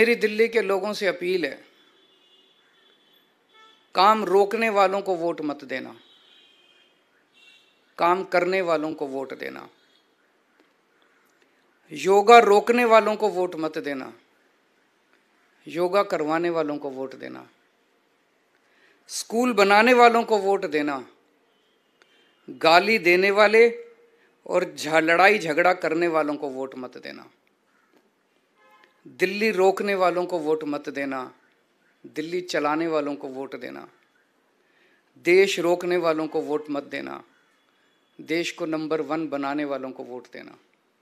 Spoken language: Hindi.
मेरी दिल्ली के लोगों से अपील है काम रोकने वालों को वोट मत देना काम करने वालों को वोट देना योगा रोकने वालों को वोट मत देना योगा करवाने वालों को वोट देना स्कूल बनाने वालों को वोट देना गाली देने वाले और लड़ाई झगड़ा करने वालों को वोट मत देना दिल्ली रोकने वालों को वोट मत देना दिल्ली चलाने वालों को वोट देना देश रोकने वालों को वोट मत देना देश को नंबर वन बनाने वालों को वोट देना